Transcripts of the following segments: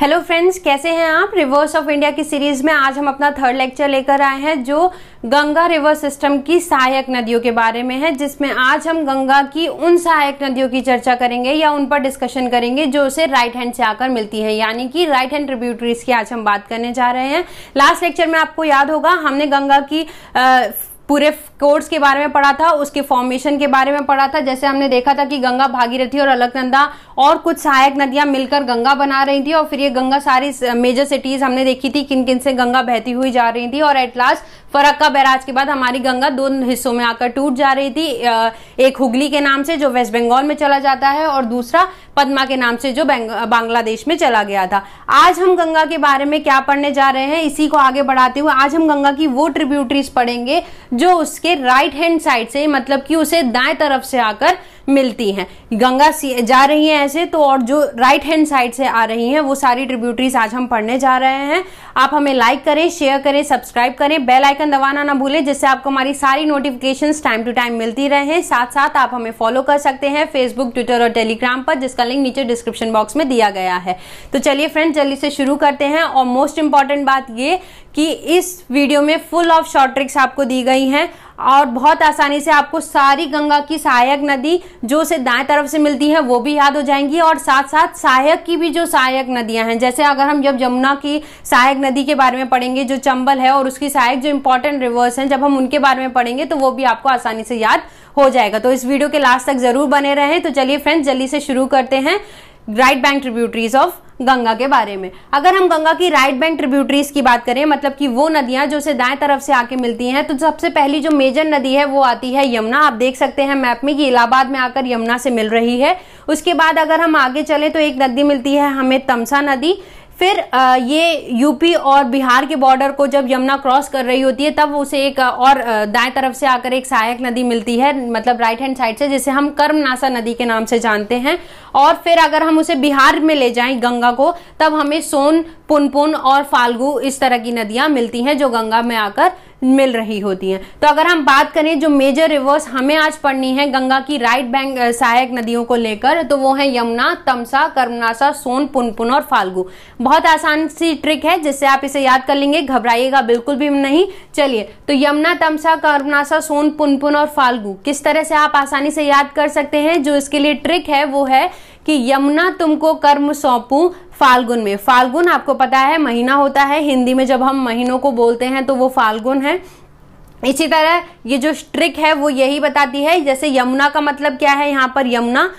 hello friends कैसे हैं आप रिवर्स ऑफ इंडिया की सीरीज में आज हम अपना थर्ड लेक्चर लेकर आए हैं जो गंगा रिवर सिस्टम की सहायक नदियों के बारे में है जिसमें आज हम गंगा की उन सहायक नदियों की चर्चा करेंगे या उन पर डिस्कशन करेंगे जो उसे राइट हैंड से आकर मिलती हैं यानी कि राइट हैंड ट्रिब्यूटरीज की आज हम बात करने जा रहे हैं लास्ट लेक्चर में आपको याद होगा हमने गंगा की आ, पूरे कोर्स के बारे में पढ़ा था उसके फॉर्मेशन के बारे में पढ़ा था जैसे हमने देखा था कि गंगा भागीरथी और अलकनंदा और कुछ सहायक नदियां मिलकर गंगा बना रही थी और फिर ये गंगा सारी मेजर सिटीज हमने देखी थी किन किन से गंगा बहती हुई जा रही थी और एट लास्ट फरक्का बैराज के बाद हमारी गंगा दो हिस्सों में आकर टूट जा रही थी एक हुगली के नाम से जो वेस्ट बंगाल में चला जाता है और दूसरा पद्मा के नाम से जो बांग्लादेश में चला गया था आज हम गंगा के बारे में क्या पढ़ने जा रहे हैं इसी को आगे बढ़ाते हुए आज हम गंगा की वो ट्रिब्यूटरीज पढ़ेंगे जो उसके राइट हैंड साइड से मतलब कि उसे दाएं तरफ से आकर मिलती हैं गंगा जा रही हैं ऐसे तो और जो राइट हैंड साइड से आ रही हैं वो सारी ट्रिब्यूटरीज आज हम पढ़ने जा रहे हैं आप हमें लाइक करें शेयर करें सब्सक्राइब करें बेल आइकन दबाना ना भूलें जिससे आपको हमारी सारी नोटिफिकेशन टाइम टू टाइम मिलती रहे साथ साथ आप हमें फॉलो कर सकते हैं फेसबुक ट्विटर और टेलीग्राम पर जिसका लिंक नीचे डिस्क्रिप्शन बॉक्स में दिया गया है तो चलिए फ्रेंड जल्दी से शुरू करते हैं और मोस्ट इंपॉर्टेंट बात ये कि इस वीडियो में फुल ऑफ शॉर्ट ट्रिक्स आपको दी गई हैं और बहुत आसानी से आपको सारी गंगा की सहायक नदी जो से दाएं तरफ से मिलती है वो भी याद हो जाएंगी और साथ साथ सहायक की भी जो सहायक नदियां हैं जैसे अगर हम जब यमुना की सहायक नदी के बारे में पढ़ेंगे जो चंबल है और उसकी सहायक जो इंपॉर्टेंट रिवर्स हैं जब हम उनके बारे में पढ़ेंगे तो वो भी आपको आसानी से याद हो जाएगा तो इस वीडियो के लास्ट तक जरूर बने रहें तो चलिए फ्रेंड्स जल्दी से शुरू करते हैं right bank tributaries of Ganga के बारे में अगर हम गंगा की राइट बैंक ट्रिब्यूटरीज की बात करें मतलब कि वो नदियां जो से दाएं तरफ से आके मिलती हैं तो सबसे पहली जो मेजर नदी है वो आती है यमुना आप देख सकते हैं मैप में कि इलाहाबाद में आकर यमुना से मिल रही है उसके बाद अगर हम आगे चले तो एक नदी मिलती है हमें तमसा नदी फिर ये यूपी और बिहार के बॉर्डर को जब यमुना क्रॉस कर रही होती है तब उसे एक और दाएं तरफ से आकर एक सहायक नदी मिलती है मतलब राइट हैंड साइड से जिसे हम कर्मनासा नदी के नाम से जानते हैं और फिर अगर हम उसे बिहार में ले जाएं गंगा को तब हमें सोन पुनपुन और फाल्गु इस तरह की नदियां मिलती हैं जो गंगा में आकर मिल रही होती हैं तो अगर हम बात करें जो मेजर रिवर्स हमें आज पढ़नी है गंगा की राइट बैंक सहायक नदियों को लेकर तो वो है यमुना तमसा कर्मनासा सोन पुनपुन और फाल्गु बहुत आसान सी ट्रिक है जिससे आप इसे याद कर लेंगे घबराइएगा बिल्कुल भी नहीं चलिए तो यमुना तमसा कर्मनासा सोन पुनपुन और फाल्गु किस तरह से आप आसानी से याद कर सकते हैं जो इसके लिए ट्रिक है वो है कि यमुना तुमको कर्म सौंपू फाल्गुन में फाल्गुन आपको पता है महीना होता है हिंदी में जब हम महीनों को बोलते हैं तो वो फाल्गुन है इसी तरह ये जो ट्रिक है वो यही बताती है जैसे यमुना का मतलब क्या है यहाँ पर यमुना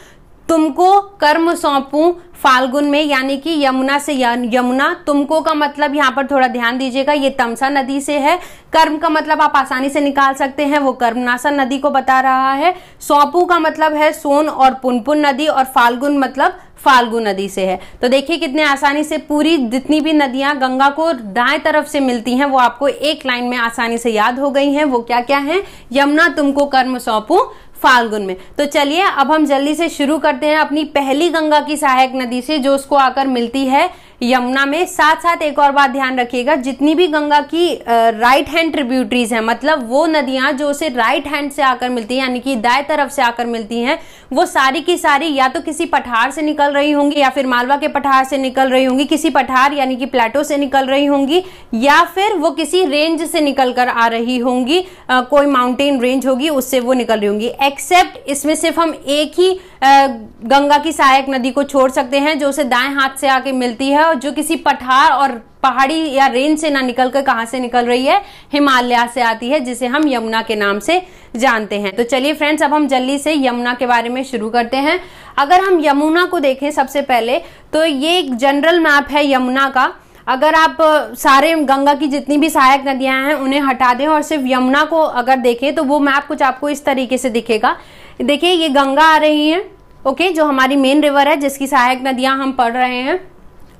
तुमको कर्म सौंपू फाल्गुन में यानी कि यमुना से यमुना तुमको का मतलब यहाँ पर थोड़ा ध्यान दीजिएगा ये तमसा नदी से है कर्म का मतलब आप आसानी से निकाल सकते हैं वो कर्मनासा नदी को बता रहा है सौंपू का मतलब है सोन और पुनपुन नदी और फाल्गुन मतलब फाल्गु नदी से है तो देखिए कितने आसानी से पूरी जितनी भी नदियां गंगा को दाएं तरफ से मिलती हैं वो आपको एक लाइन में आसानी से याद हो गई हैं वो क्या क्या हैं यमुना तुमको कर्म सौंपू फाल्गुन में तो चलिए अब हम जल्दी से शुरू करते हैं अपनी पहली गंगा की सहायक नदी से जो उसको आकर मिलती है यमुना में साथ साथ एक और बात ध्यान रखिएगा जितनी भी गंगा की राइट हैंड ट्रिब्यूटरीज हैं मतलब वो नदियां जो उसे राइट हैंड से आकर मिलती हैं यानी कि दाएं तरफ से आकर मिलती हैं वो सारी की सारी या तो किसी पठार से निकल रही होंगी या फिर मालवा के पठार से निकल रही होंगी किसी पठार यानी कि प्लेटो से निकल रही होंगी या फिर वो किसी रेंज से निकल कर आ रही होंगी आ, कोई माउंटेन रेंज होगी उससे वो निकल रही होंगी एक्सेप्ट इसमें सिर्फ हम एक ही आ, गंगा की सहायक नदी को छोड़ सकते हैं जो उसे दाएं हाथ से आके मिलती है है जो किसी पठार और पहाड़ी या रेंज से ना निकल कर से निकल रही है हिमालय से आती है जिसे हम यमुना के नाम से जानते हैं तो चलिए फ्रेंड्स अब हम जल्दी से यमुना के बारे में शुरू करते हैं अगर हम यमुना को देखें सबसे पहले तो ये एक जनरल मैप है यमुना का अगर आप सारे गंगा की जितनी भी सहायक नदियां हैं उन्हें हटा दें और सिर्फ यमुना को अगर देखें तो वो मैप कुछ आपको इस तरीके से दिखेगा देखिए ये गंगा आ रही है ओके जो हमारी मेन रिवर है जिसकी सहायक नदियां हम पढ़ रहे हैं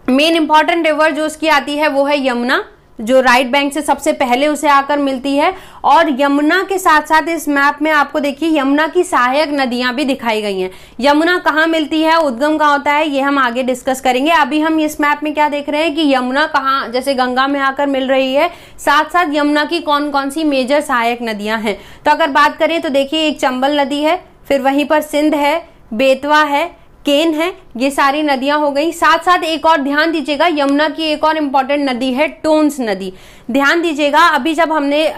मेन इंपॉर्टेंट रिवर जो उसकी आती है वो है यमुना जो राइट बैंक से सबसे पहले उसे आकर मिलती है और यमुना के साथ साथ इस मैप में आपको देखिए यमुना की सहायक नदियां भी दिखाई गई हैं यमुना कहाँ मिलती है उद्गम कहाँ होता है ये हम आगे डिस्कस करेंगे अभी हम इस मैप में क्या देख रहे हैं कि यमुना कहाँ जैसे गंगा में आकर मिल रही है साथ साथ यमुना की कौन कौन सी मेजर सहायक नदियां हैं तो अगर बात करें तो देखिए एक चंबल नदी है फिर वहीं पर सिंध है बेतवा है केन है ये सारी नदियां हो गई साथ साथ एक और ध्यान दीजिएगा यमुना की एक और इंपॉर्टेंट नदी है टोन्स नदी ध्यान दीजिएगा अभी जब हमने आ,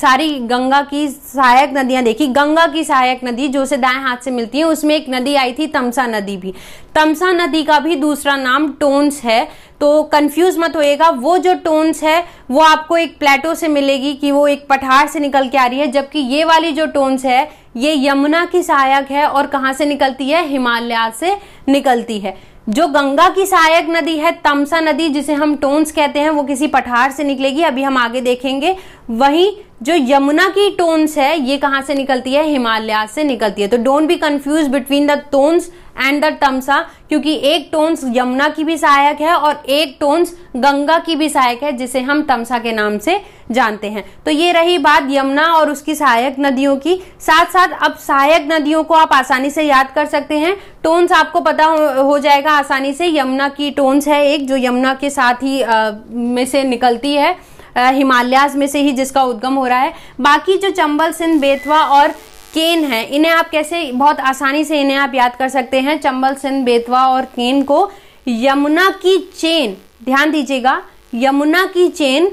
सारी गंगा की सहायक नदियां देखी गंगा की सहायक नदी जो से दाएं हाथ से मिलती है उसमें एक नदी आई थी तमसा नदी भी तमसा नदी का भी दूसरा नाम टोन्स है तो कंफ्यूज मत होएगा वो जो टोन्स है वो आपको एक प्लेटो से मिलेगी कि वो एक पठार से निकल के आ रही है जबकि ये वाली जो टोन्स है ये यमुना की सहायक है और कहाँ से निकलती है हिमालय से निकलती है जो गंगा की सहायक नदी है तमसा नदी जिसे हम टोन्स कहते हैं वो किसी पठार से निकलेगी अभी हम आगे देखेंगे वहीं जो यमुना की टोन्स है ये कहाँ से निकलती है हिमालय से निकलती है तो don't be confuse between the Tons and the Tamsa क्योंकि एक टोन्स यमुना की भी सहायक है और एक टोन्स गंगा की भी सहायक है जिसे हम तमसा के नाम से जानते हैं तो ये रही बात यमुना और उसकी सहायक नदियों की साथ साथ अब सहायक नदियों को आप आसानी से याद कर सकते हैं टोन्स आपको पता हो, हो जाएगा आसानी से यमुना की टोन्स है एक जो यमुना के साथ ही आ, में से निकलती है हिमालयाज में से ही जिसका उद्गम हो रहा है बाकी जो चंबल सिंध बेतवा और केन है इन्हें आप कैसे बहुत आसानी से इन्हें आप याद कर सकते हैं चंबल सिंध बेतवा और केन को यमुना की चेन ध्यान दीजिएगा यमुना की चेन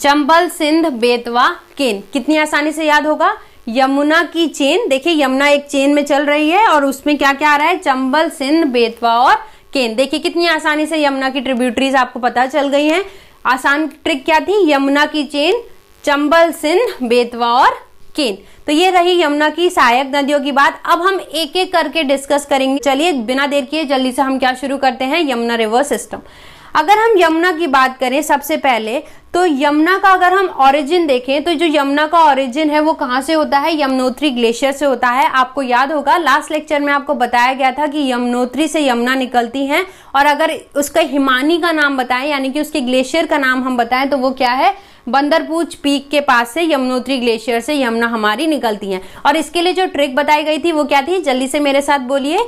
चंबल सिंध बेतवा केन कितनी आसानी से याद होगा यमुना की चेन देखिए यमुना एक चेन में चल रही है और उसमें क्या क्या आ रहा है चंबल सिंध बेतवा और केन देखिए कितनी आसानी से यमुना की ट्रिब्यूटरीज आपको पता चल गई हैं आसान ट्रिक क्या थी यमुना की चेन चंबल सिंध बेतवा और केन तो ये रही यमुना की सहायक नदियों की बात अब हम एक एक करके डिस्कस करेंगे चलिए बिना देर किए जल्दी से हम क्या शुरू करते हैं यमुना रिवर सिस्टम अगर हम यमुना की बात करें सबसे पहले तो यमुना का अगर हम ओरिजिन देखें तो जो यमुना का ओरिजिन है वो कहाँ से होता है यमुनोत्री ग्लेशियर से होता है आपको याद होगा लास्ट लेक्चर में आपको बताया गया था कि यमुनोत्री से यमुना निकलती हैं और अगर उसका हिमानी का नाम बताएं यानी कि उसके ग्लेशियर का नाम हम बताएं तो वो क्या है बंदरपूच पीक के पास से यमुनोत्री ग्लेशियर से यमुना हमारी निकलती हैं और इसके लिए जो ट्रिक बताई गई थी वो क्या थी जल्दी से मेरे साथ बोलिए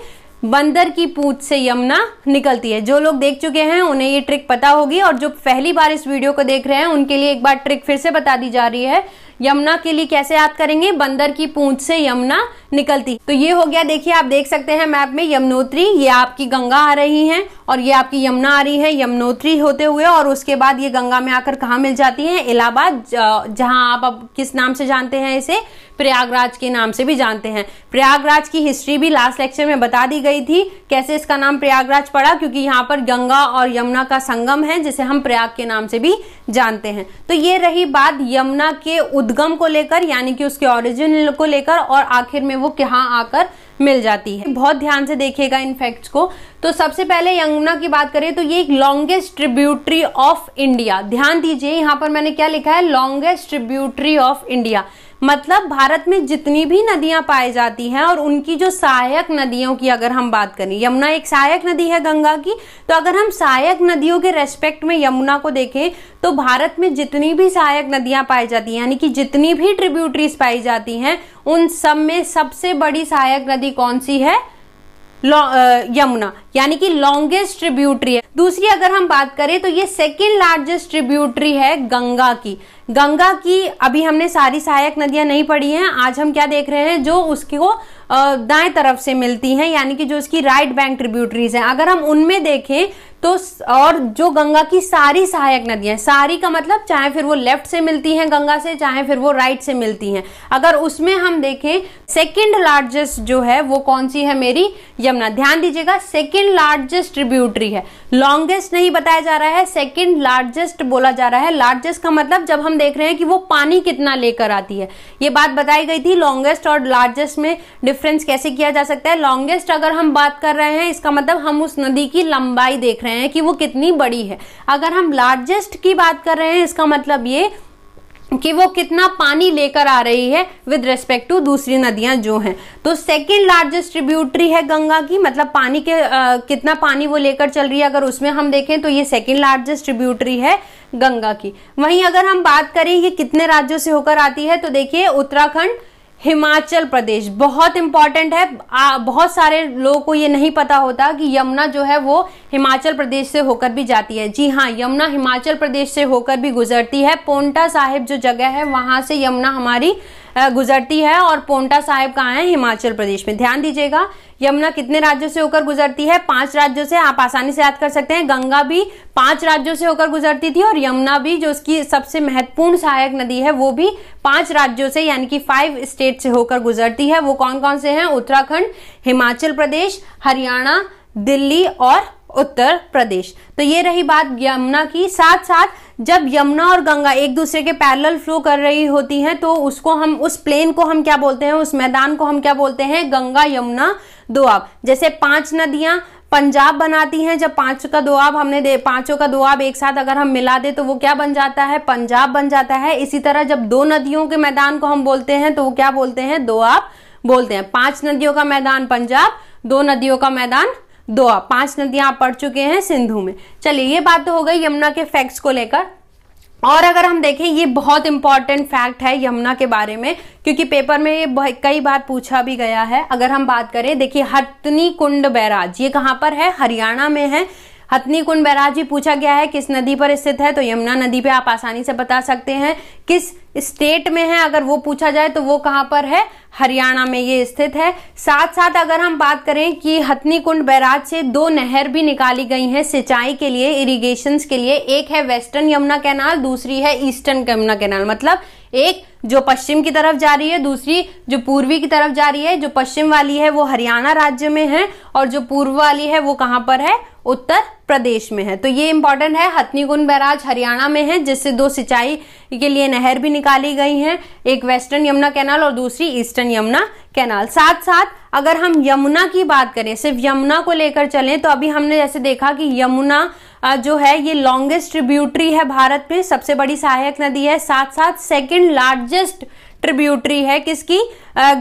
बंदर की पूछ से यमुना निकलती है जो लोग देख चुके हैं उन्हें ये ट्रिक पता होगी और जो पहली बार इस वीडियो को देख रहे हैं उनके लिए एक बार ट्रिक फिर से बता दी जा रही है यमुना के लिए कैसे याद करेंगे बंदर की पूंछ से यमुना निकलती तो ये हो गया देखिए आप देख सकते हैं मैप में यमुनोत्री ये आपकी गंगा आ रही हैं और ये आपकी यमुना आ रही है यमुनोत्री होते हुए और उसके बाद ये गंगा में आकर कहाँ मिल जाती है इलाहाबाद जहाँ आप अब किस नाम से जानते हैं इसे प्रयागराज के नाम से भी जानते हैं प्रयागराज की हिस्ट्री भी लास्ट लेक्चर में बता दी गई थी कैसे इसका नाम प्रयागराज पड़ा क्योंकि यहाँ पर गंगा और यमुना का संगम है जिसे हम प्रयाग के नाम से भी जानते हैं तो ये रही बात यमुना के उद्गम को लेकर यानी कि उसके ओरिजिन को लेकर और आखिर में वो कहाँ आकर मिल जाती है बहुत ध्यान से देखिएगा इन फैक्ट्स को तो सबसे पहले यमुना की बात करें तो ये एक लॉन्गेस्ट ट्रिब्यूटरी ऑफ इंडिया ध्यान दीजिए यहाँ पर मैंने क्या लिखा है लॉन्गेस्ट ट्रिब्यूटरी ऑफ इंडिया मतलब भारत में जितनी भी नदियां पाई जाती हैं और उनकी जो सहायक नदियों की अगर हम बात करें यमुना एक सहायक नदी है गंगा की तो अगर हम सहायक नदियों के रेस्पेक्ट में यमुना को देखें तो भारत में जितनी भी सहायक नदियां पाई जाती हैं यानी कि जितनी भी ट्रिब्यूटरीज पाई जाती हैं उन सब में सबसे बड़ी सहायक नदी कौन सी है यमुना यानी कि लॉन्गेस्ट ट्रिब्यूटरी है दूसरी अगर हम बात करें तो ये सेकेंड लार्जेस्ट ट्रिब्यूटरी है गंगा की गंगा की अभी हमने सारी सहायक नदियां नहीं पढ़ी हैं आज हम क्या देख रहे हैं जो वो दाएं तरफ से मिलती हैं यानी कि जो उसकी राइट बैंक ट्रिब्यूटरीज हैं अगर हम उनमें देखें तो और जो गंगा की सारी सहायक नदियां सारी का मतलब चाहे फिर वो लेफ्ट से मिलती हैं गंगा से चाहे फिर वो राइट से मिलती हैं अगर उसमें हम देखें सेकेंड लार्जेस्ट जो है वो कौन सी है मेरी यमुना ध्यान दीजिएगा सेकेंड सेकेंड लार्जेस्ट ट्रिब्यूटरी है लॉन्गेस्ट नहीं बताया जा रहा है सेकेंड लार्जेस्ट बोला जा रहा है लार्जेस्ट का मतलब जब हम देख रहे हैं कि वो पानी कितना लेकर आती है ये बात बताई गई थी लॉन्गेस्ट और लार्जेस्ट में डिफरेंस कैसे किया जा सकता है लॉन्गेस्ट अगर हम बात कर रहे हैं इसका मतलब हम उस नदी की लंबाई देख रहे हैं कि वो कितनी बड़ी है अगर हम लार्जेस्ट की बात कर रहे हैं इसका मतलब ये कि वो कितना पानी लेकर आ रही है विद रेस्पेक्ट टू दूसरी नदियां जो हैं तो सेकेंड लार्जेस्ट ट्रिब्यूटरी है गंगा की मतलब पानी के आ, कितना पानी वो लेकर चल रही है अगर उसमें हम देखें तो ये सेकेंड लार्जेस्ट ट्रिब्यूटरी है गंगा की वहीं अगर हम बात करें ये कितने राज्यों से होकर आती है तो देखिए उत्तराखंड हिमाचल प्रदेश बहुत इंपॉर्टेंट है आ, बहुत सारे लोगों को ये नहीं पता होता कि यमुना जो है वो हिमाचल प्रदेश से होकर भी जाती है जी हाँ यमुना हिमाचल प्रदेश से होकर भी गुजरती है पोंटा साहिब जो जगह है वहाँ से यमुना हमारी गुजरती है और पोंटा साहिब कहाँ है हिमाचल प्रदेश में ध्यान दीजिएगा यमुना कितने राज्यों से होकर गुजरती है पांच राज्यों से आप आसानी से याद कर सकते हैं गंगा भी पांच राज्यों से होकर गुजरती थी और यमुना भी जो उसकी सबसे महत्वपूर्ण सहायक नदी है वो भी पांच राज्यों से यानी कि फाइव स्टेट से होकर गुजरती है वो कौन कौन से हैं उत्तराखंड हिमाचल प्रदेश हरियाणा दिल्ली और उत्तर प्रदेश तो ये रही बात यमुना की साथ साथ जब यमुना और गंगा एक दूसरे के पैरेलल फ्लो कर रही होती हैं तो उसको हम उस प्लेन को हम क्या बोलते हैं उस मैदान को हम क्या बोलते हैं गंगा यमुना दोआब जैसे पांच नदियां पंजाब बनाती हैं जब पांच का दोआब हमने दे पांचों का दोआब एक साथ अगर हम मिला दे तो वो क्या बन जाता है पंजाब बन जाता है इसी तरह जब दो नदियों के मैदान को हम बोलते हैं तो वो क्या बोलते हैं दोआब बोलते हैं पांच नदियों का मैदान पंजाब दो नदियों का मैदान दो पांच नदियां पड़ चुके हैं सिंधु में चलिए ये बात तो हो गई यमुना के फैक्ट्स को लेकर और अगर हम देखें ये बहुत इंपॉर्टेंट फैक्ट है यमुना के बारे में क्योंकि पेपर में ये कई बार पूछा भी गया है अगर हम बात करें देखिए हथनी कुंड बैराज ये कहाँ पर है हरियाणा में है हथनी कुंड बैराज भी पूछा गया है किस नदी पर स्थित है तो यमुना नदी पे आप आसानी से बता सकते हैं किस स्टेट में है अगर वो पूछा जाए तो वो कहाँ पर है हरियाणा में ये स्थित है साथ साथ अगर हम बात करें कि हथनी कुंड बैराज से दो नहर भी निकाली गई हैं सिंचाई के लिए इरिगेशन के लिए एक है वेस्टर्न यमुना कैनाल दूसरी है ईस्टर्न यमुना कैनाल मतलब एक जो पश्चिम की तरफ जा रही है दूसरी जो पूर्वी की तरफ जा रही है जो पश्चिम वाली है वो हरियाणा राज्य में है और जो पूर्व वाली है वो कहाँ पर है उत्तर प्रदेश में है तो ये इंपॉर्टेंट है हथनी कुंड बैराज हरियाणा में है जिससे दो सिंचाई के लिए नहर भी निकाली गई है एक वेस्टर्न यमुना कैनाल और दूसरी ईस्टर्न यमुना कैनाल साथ साथ अगर हम यमुना की बात करें सिर्फ यमुना को लेकर चलें तो अभी हमने जैसे देखा कि यमुना जो है ये लॉन्गेस्ट ट्रिब्यूटरी है भारत में सबसे बड़ी सहायक नदी है साथ साथ सेकेंड लार्जेस्ट ट्रिब्यूटरी है किसकी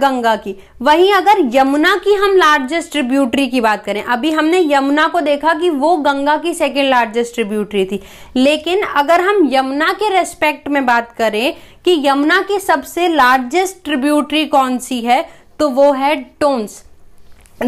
गंगा की वहीं अगर यमुना की हम लार्जेस्ट ट्रिब्यूटरी की बात करें अभी हमने यमुना को देखा कि वो गंगा की सेकेंड लार्जेस्ट ट्रिब्यूटरी थी लेकिन अगर हम यमुना के रेस्पेक्ट में बात करें कि यमुना की सबसे लार्जेस्ट ट्रिब्यूटरी कौन सी है तो वो है टोन्स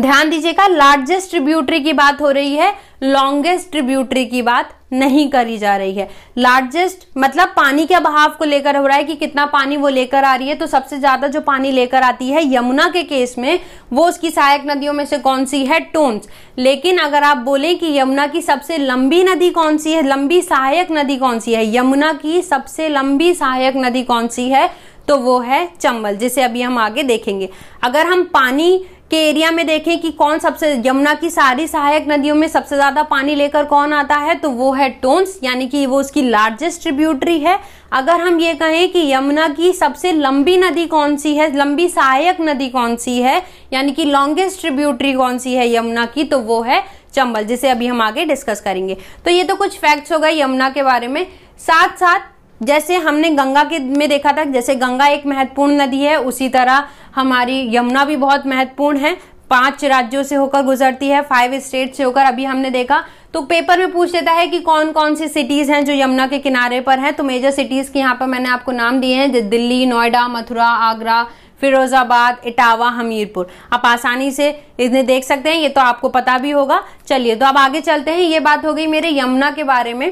ध्यान दीजिएगा लार्जेस्ट ट्रिब्यूटरी की बात हो रही है लॉन्गेस्ट ट्रिब्यूटरी की बात नहीं करी जा रही है लार्जेस्ट मतलब पानी के बहाव को लेकर हो रहा है कि कितना पानी वो लेकर आ रही है तो सबसे ज्यादा जो पानी लेकर आती है यमुना के केस में वो उसकी सहायक नदियों में से कौन सी है टोन्स लेकिन अगर आप बोले कि यमुना की सबसे लंबी नदी कौन सी है लंबी सहायक नदी कौन सी है यमुना की सबसे लंबी सहायक नदी कौन सी है तो वो है चंबल जिसे अभी हम आगे देखेंगे अगर हम पानी के एरिया में देखें कि कौन सबसे यमुना की सारी सहायक नदियों में सबसे ज़्यादा पानी लेकर कौन आता है तो वो है टोन्स यानी कि वो उसकी लार्जेस्ट ट्रिब्यूटरी है अगर हम ये कहें कि यमुना की सबसे लंबी नदी कौन सी है लंबी सहायक नदी कौन सी है यानी कि लॉन्गेस्ट ट्रिब्यूटरी कौन सी है यमुना की तो वो है चंबल जिसे अभी हम आगे डिस्कस करेंगे तो ये तो कुछ फैक्ट्स हो गए यमुना के बारे में साथ साथ जैसे हमने गंगा के में देखा था जैसे गंगा एक महत्वपूर्ण नदी है उसी तरह हमारी यमुना भी बहुत महत्वपूर्ण है पांच राज्यों से होकर गुजरती है फाइव स्टेट से होकर अभी हमने देखा तो पेपर में पूछ लेता है कि कौन कौन सी सिटीज हैं जो यमुना के किनारे पर हैं तो मेजर सिटीज के यहाँ पर मैंने आपको नाम दिए हैं दिल्ली नोएडा मथुरा आगरा फिरोजाबाद इटावा हमीरपुर आप आसानी से इन्हें देख सकते हैं ये तो आपको पता भी होगा चलिए तो अब आगे चलते हैं ये बात हो गई मेरे यमुना के बारे में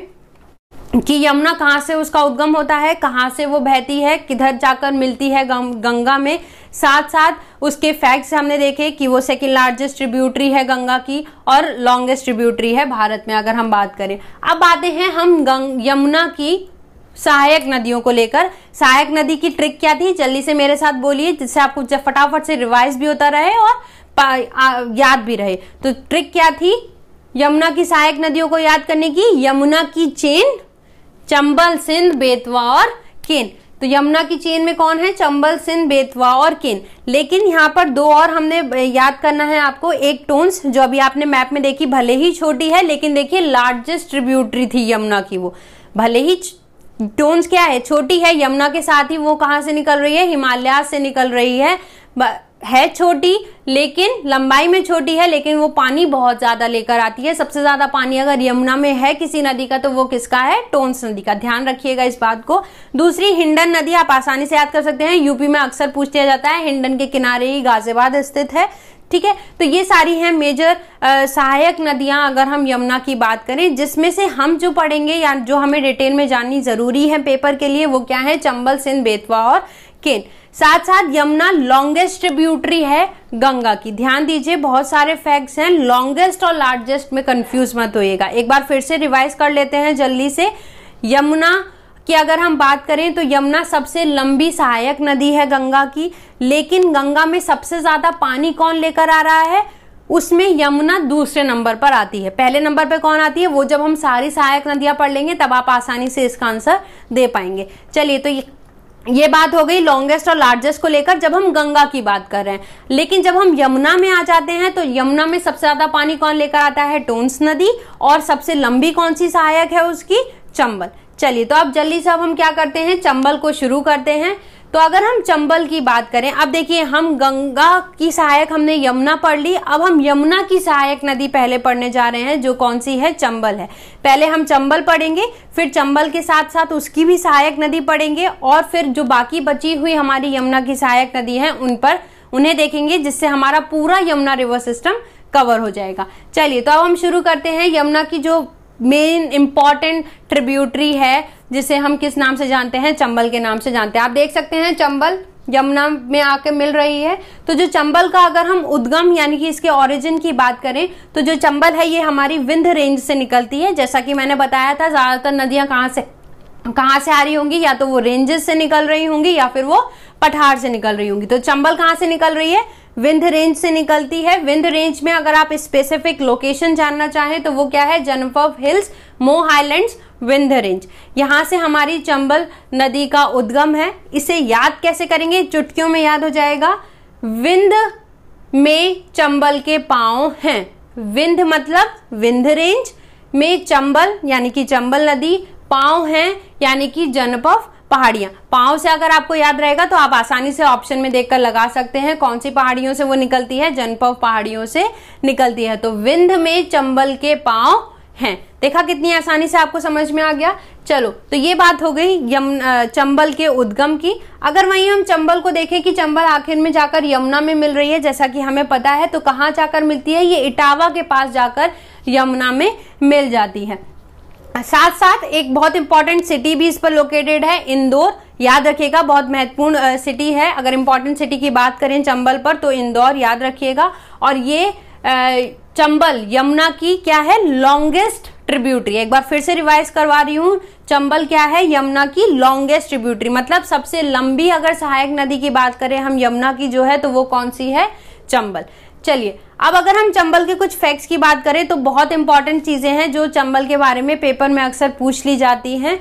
कि यमुना कहाँ से उसका उद्गम होता है कहाँ से वो बहती है किधर जाकर मिलती है गंगा में साथ साथ उसके फैक्ट्स हमने देखे कि वो सेकेंड लार्जेस्ट ट्रिब्यूटरी है गंगा की और लॉन्गेस्ट ट्रिब्यूटरी है भारत में अगर हम बात करें अब आते हैं हम गंग यमुना की सहायक नदियों को लेकर सहायक नदी की ट्रिक क्या थी जल्दी से मेरे साथ बोलिए जिससे आपको फटाफट से रिवाइज भी होता रहे और याद भी रहे तो ट्रिक क्या थी यमुना की सहायक नदियों को याद करने की यमुना की चेन चंबल सिंध बेतवा और किन तो यमुना की चेन में कौन है चंबल सिंध बेतवा और किन लेकिन यहाँ पर दो और हमने याद करना है आपको एक टोन्स जो अभी आपने मैप में देखी भले ही छोटी है लेकिन देखिए लार्जेस्ट ट्रिब्यूटरी थी यमुना की वो भले ही टोन्स क्या है छोटी है यमुना के साथ ही वो कहाँ से निकल रही है हिमालय से निकल रही है है छोटी लेकिन लंबाई में छोटी है लेकिन वो पानी बहुत ज़्यादा लेकर आती है सबसे ज़्यादा पानी अगर यमुना में है किसी नदी का तो वो किसका है टोन्स नदी का ध्यान रखिएगा इस बात को दूसरी हिंडन नदी आप आसानी से याद कर सकते हैं यूपी में अक्सर पूछ लिया जाता है हिंडन के किनारे ही गाजियाबाद स्थित है ठीक है तो ये सारी है मेजर आ, सहायक नदियां अगर हम यमुना की बात करें जिसमें से हम जो पढ़ेंगे या जो हमें डिटेल में जाननी जरूरी है पेपर के लिए वो क्या है चंबल सिंध बेतवा और केन साथ साथ यमुना लॉन्गेस्ट ट्रिब्यूटरी है गंगा की ध्यान दीजिए बहुत सारे फैक्ट्स हैं लॉन्गेस्ट और लार्जेस्ट में कंफ्यूज मत होइएगा एक बार फिर से रिवाइज कर लेते हैं जल्दी से यमुना कि अगर हम बात करें तो यमुना सबसे लंबी सहायक नदी है गंगा की लेकिन गंगा में सबसे ज़्यादा पानी कौन लेकर आ रहा है उसमें यमुना दूसरे नंबर पर आती है पहले नंबर पर कौन आती है वो जब हम सारी सहायक नदियां पढ़ लेंगे तब आप आसानी से इसका आंसर दे पाएंगे चलिए तो ये बात हो गई लॉन्गेस्ट और लार्जेस्ट को लेकर जब हम गंगा की बात कर रहे हैं लेकिन जब हम यमुना में आ जाते हैं तो यमुना में सबसे ज्यादा पानी कौन लेकर आता है टोन्स नदी और सबसे लंबी कौन सी सहायक है उसकी चंबल चलिए तो अब जल्दी से अब हम क्या करते हैं चंबल को शुरू करते हैं तो अगर हम चंबल की बात करें अब देखिए हम गंगा की सहायक हमने यमुना पढ़ ली अब हम यमुना की सहायक नदी पहले पढ़ने जा रहे हैं जो कौन सी है चंबल है पहले हम चंबल पढ़ेंगे फिर चंबल के साथ साथ उसकी भी सहायक नदी पढ़ेंगे और फिर जो बाकी बची हुई हमारी यमुना की सहायक नदी है उन पर उन्हें देखेंगे जिससे हमारा पूरा यमुना रिवर सिस्टम कवर हो जाएगा चलिए तो अब हम शुरू करते हैं यमुना की जो मेन इंपॉर्टेंट ट्रिब्यूटरी है जिसे हम किस नाम से जानते हैं चंबल के नाम से जानते हैं आप देख सकते हैं चंबल यमुना में आके मिल रही है तो जो चंबल का अगर हम उद्गम यानी कि इसके ओरिजिन की बात करें तो जो चंबल है ये हमारी विंध रेंज से निकलती है जैसा कि मैंने बताया था ज्यादातर नदियां कहाँ से कहाँ से आ रही होंगी या तो वो रेंजेस से निकल रही होंगी या फिर वो पठार से निकल रही होंगी तो चंबल कहाँ से निकल रही है विंध रेंज से निकलती है विंध रेंज में अगर आप स्पेसिफिक लोकेशन जानना चाहें तो वो क्या है जनप हिल्स मो हाईलैंड विंध रेंज यहाँ से हमारी चंबल नदी का उद्गम है इसे याद कैसे करेंगे चुटकियों में याद हो जाएगा विंध में चंबल के पाओ हैं विंध मतलब विंध रेंज में चंबल यानी कि चंबल नदी पांव हैं यानी कि जनपव पहाड़ियां पांव से अगर आपको याद रहेगा तो आप आसानी से ऑप्शन में देखकर लगा सकते हैं कौन सी पहाड़ियों से वो निकलती है जनपव पहाड़ियों से निकलती है तो विंध में चंबल के पांव हैं देखा कितनी आसानी से आपको समझ में आ गया चलो तो ये बात हो गई यम चंबल के उद्गम की अगर वहीं हम चंबल को देखें कि चंबल आखिर में जाकर यमुना में मिल रही है जैसा कि हमें पता है तो कहाँ जाकर मिलती है ये इटावा के पास जाकर यमुना में मिल जाती है साथ साथ एक बहुत इंपॉर्टेंट सिटी भी इस पर लोकेटेड है इंदौर याद रखिएगा बहुत महत्वपूर्ण सिटी है अगर इंपॉर्टेंट सिटी की बात करें चंबल पर तो इंदौर याद रखिएगा और ये चंबल यमुना की क्या है लॉन्गेस्ट ट्रिब्यूटरी एक बार फिर से रिवाइज करवा रही हूँ चंबल क्या है यमुना की लॉन्गेस्ट ट्रिब्यूटरी मतलब सबसे लंबी अगर सहायक नदी की बात करें हम यमुना की जो है तो वो कौन सी है चंबल चलिए अब अगर हम चंबल के कुछ फैक्ट्स की बात करें तो बहुत इंपॉर्टेंट चीज़ें हैं जो चंबल के बारे में पेपर में अक्सर पूछ ली जाती हैं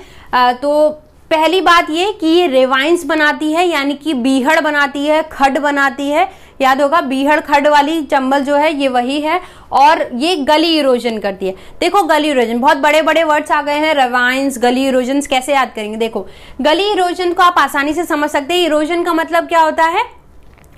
तो पहली बात ये कि ये रेवाइंस बनाती है यानी कि बीहड़ बनाती है खड बनाती है याद होगा बीहड़ खड वाली चंबल जो है ये वही है और ये गली इरोजन करती है देखो गली इरोजन बहुत बड़े बड़े वर्ड्स आ गए हैं रवाइंस गली इरोजन कैसे याद करेंगे देखो गली इरोजन को आप आसानी से समझ सकते हैं इरोजन का मतलब क्या होता है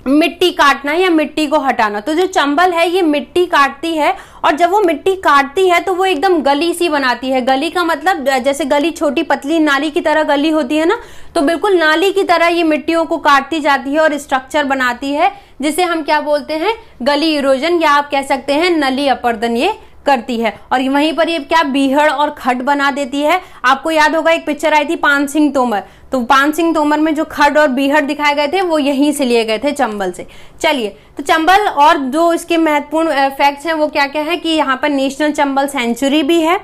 मिट्टी काटना या मिट्टी को हटाना तो जो चंबल है ये मिट्टी काटती है और जब वो मिट्टी काटती है तो वो एकदम गली सी बनाती है गली का मतलब जैसे गली छोटी पतली नाली की तरह गली होती है ना तो बिल्कुल नाली की तरह ये मिट्टियों को काटती जाती है और स्ट्रक्चर बनाती है जिसे हम क्या बोलते हैं गली इरोजन या आप कह सकते हैं नली अपर्दन ये करती है और वहीं पर ये क्या बीहड़ और खड बना देती है आपको याद होगा एक पिक्चर आई थी पान सिंह तोमर तो पान सिंह तोमर में जो खड और बीहड़ दिखाए गए थे वो यहीं से लिए गए थे चंबल से चलिए तो चंबल और जो इसके महत्वपूर्ण फैक्ट्स हैं वो क्या क्या है कि यहाँ पर नेशनल चंबल सेंचुरी भी है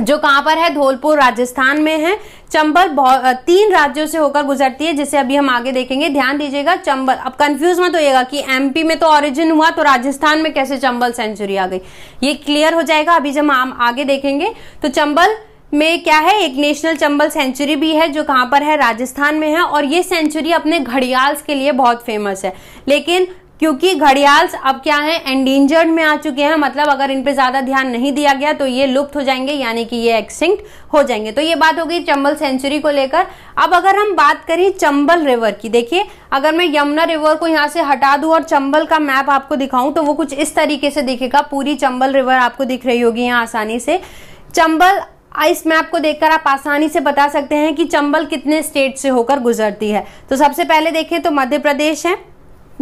जो कहाँ पर है धौलपुर राजस्थान में है चंबल तीन राज्यों से होकर गुजरती है जिसे अभी हम आगे देखेंगे ध्यान दीजिएगा चंबल अब कंफ्यूज मत होइएगा कि एमपी में तो ओरिजिन हुआ तो राजस्थान में कैसे चंबल सेंचुरी आ गई ये क्लियर हो जाएगा अभी जब हम आगे देखेंगे तो चंबल में क्या है एक नेशनल चंबल सेंचुरी भी है जो कहाँ पर है राजस्थान में है और ये सेंचुरी अपने घड़ियाल्स के लिए बहुत फेमस है लेकिन क्योंकि घड़ियाल्स अब क्या है एंडेंजर्ड में आ चुके हैं मतलब अगर इन पे ज़्यादा ध्यान नहीं दिया गया तो ये लुप्त हो जाएंगे यानी कि ये एक्सटिंक्ट हो जाएंगे तो ये बात हो गई चंबल सेंचुरी को लेकर अब अगर हम बात करें चंबल रिवर की देखिए अगर मैं यमुना रिवर को यहाँ से हटा दू और चंबल का मैप आपको दिखाऊं तो वो कुछ इस तरीके से दिखेगा पूरी चंबल रिवर आपको दिख रही होगी यहाँ आसानी से चंबल इस मैप को देखकर आप आसानी से बता सकते हैं कि चंबल कितने स्टेट से होकर गुजरती है तो सबसे पहले देखें तो मध्य प्रदेश है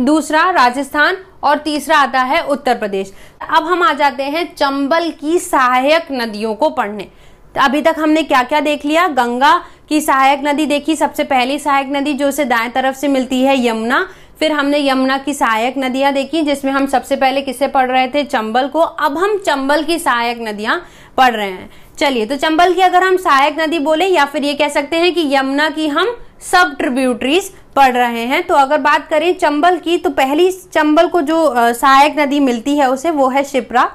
दूसरा राजस्थान और तीसरा आता है उत्तर प्रदेश अब हम आ जाते हैं चंबल की सहायक नदियों को पढ़ने तो अभी तक हमने क्या क्या देख लिया गंगा की सहायक नदी देखी सबसे पहली सहायक नदी जो उसे दाएं तरफ से मिलती है यमुना फिर हमने यमुना की सहायक नदियां देखी जिसमें हम सबसे पहले किसे पढ़ रहे थे चंबल को अब हम चंबल की सहायक नदियां पढ़ रहे हैं चलिए तो चंबल की अगर हम सहायक नदी बोले या फिर ये कह सकते हैं कि यमुना की हम सब ट्रिब्यूटरीज पड़ रहे हैं तो अगर बात करें चंबल की तो पहली चंबल को जो सहायक नदी मिलती है उसे वो है शिप्रा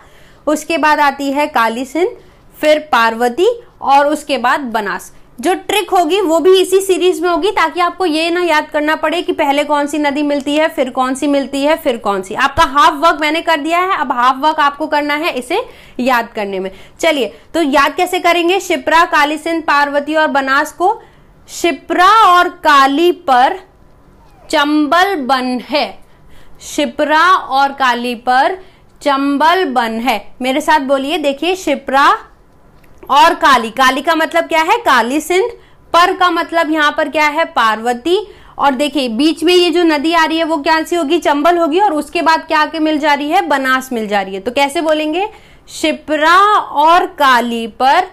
उसके बाद आती है काली सिंध फिर पार्वती और उसके बाद बनास जो ट्रिक होगी वो भी इसी सीरीज में होगी ताकि आपको ये ना याद करना पड़े कि पहले कौन सी नदी मिलती है फिर कौन सी मिलती है फिर कौन सी आपका हाफ वर्क मैंने कर दिया है अब हाफ वर्क आपको करना है इसे याद करने में चलिए तो याद कैसे करेंगे शिप्रा काली सिंध पार्वती और बनास को शिप्रा और काली पर चंबल बन है शिप्रा और काली पर चंबल बन है मेरे साथ बोलिए देखिए शिप्रा और काली काली का मतलब क्या है काली सिंध पर का मतलब यहां पर क्या है पार्वती और देखिए बीच में ये जो नदी आ रही है वो क्या सी होगी चंबल होगी और उसके बाद क्या आके मिल जा रही है बनास मिल जा रही है तो कैसे बोलेंगे शिप्रा और काली पर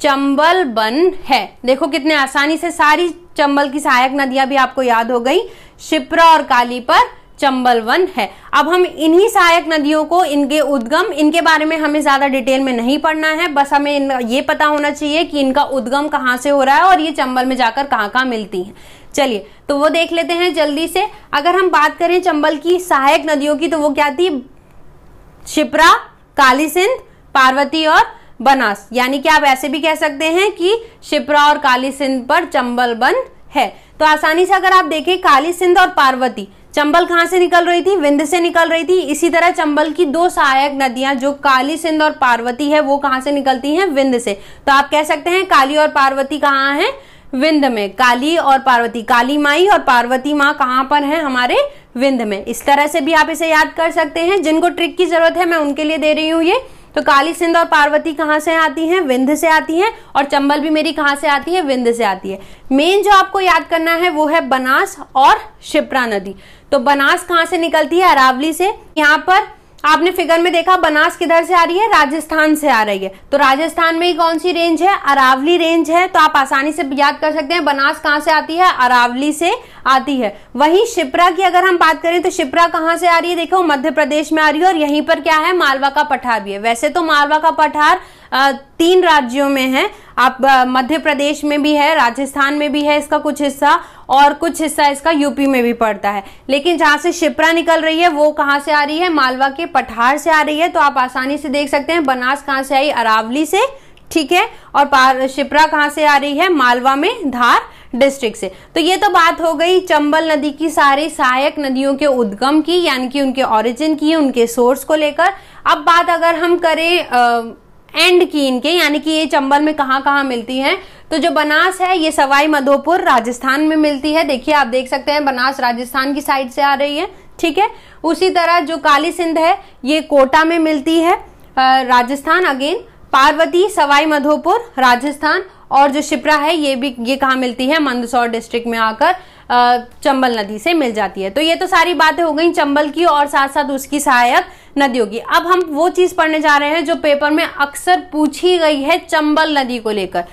चंबल बन है देखो कितने आसानी से सारी चंबल की सहायक नदियां भी आपको याद हो गई शिप्रा और काली पर चंबल वन है अब हम इन्हीं सहायक नदियों को इनके उद्गम इनके बारे में हमें ज्यादा डिटेल में नहीं पढ़ना है बस हमें ये पता होना चाहिए कि इनका उद्गम कहाँ से हो रहा है और ये चंबल में जाकर कहाँ कहाँ मिलती हैं चलिए तो वो देख लेते हैं जल्दी से अगर हम बात करें चंबल की सहायक नदियों की तो वो क्या थी शिप्रा काली सिंध पार्वती और बनास यानी कि आप ऐसे भी कह सकते हैं कि शिप्रा और काली सिंध पर चंबल बन है तो आसानी से अगर आप देखें काली सिंध और पार्वती चंबल कहाँ से निकल रही थी विंध से निकल रही थी इसी तरह चंबल की दो सहायक नदियां जो काली सिंध और पार्वती है वो कहाँ से निकलती हैं विंध से तो आप कह सकते हैं काली और पार्वती कहाँ है विंध में काली और पार्वती काली माई और पार्वती माँ कहाँ पर है हमारे विंध में इस तरह से भी आप इसे याद कर सकते हैं जिनको ट्रिक की जरूरत है मैं उनके लिए दे रही हूँ ये तो काली सिंध और पार्वती कहाँ से आती हैं विंध से आती हैं और चंबल भी मेरी कहाँ से आती है विंध से आती है मेन जो आपको याद करना है वो है बनास और शिप्रा नदी तो बनास कहाँ से निकलती है अरावली से यहाँ पर आपने फिगर में देखा बनास किधर से आ रही है राजस्थान से आ रही है तो राजस्थान में ही कौन सी रेंज है अरावली रेंज है तो आप आसानी से याद कर सकते हैं बनास कहाँ से आती है अरावली से आती है वहीं शिप्रा की अगर हम बात करें तो शिप्रा कहाँ से आ रही है देखो मध्य प्रदेश में आ रही है और यहीं पर क्या है मालवा का पठार भी है वैसे तो मालवा का पठार तीन राज्यों में है आप मध्य प्रदेश में भी है राजस्थान में भी है इसका कुछ हिस्सा और कुछ हिस्सा इसका यूपी में भी पड़ता है लेकिन जहां से शिप्रा निकल रही है वो कहाँ से आ रही है मालवा के पठार से आ रही है तो आप आसानी से देख सकते हैं बनास कहाँ से आई अरावली से ठीक है और शिप्रा कहाँ से आ रही है मालवा में धार डिस्ट्रिक्ट से तो ये तो बात हो गई चंबल नदी की सारी सहायक नदियों के उद्गम की यानी कि उनके ओरिजिन की उनके सोर्स को लेकर अब बात अगर हम करें आ, एंड की इनके यानी कि ये चंबल में कहाँ कहाँ मिलती है तो जो बनास है ये सवाई मधोपुर राजस्थान में मिलती है देखिए आप देख सकते हैं बनास राजस्थान की साइड से आ रही है ठीक है उसी तरह जो काली सिंध है ये कोटा में मिलती है राजस्थान अगेन पार्वती सवाई मधोपुर राजस्थान और जो शिप्रा है ये भी ये कहाँ मिलती है मंदसौर डिस्ट्रिक्ट में आकर चंबल नदी से मिल जाती है तो ये तो सारी बातें हो गई चंबल की और साथ साथ उसकी सहायक नदियों की अब हम वो चीज पढ़ने जा रहे हैं जो पेपर में अक्सर पूछी गई है चंबल नदी को लेकर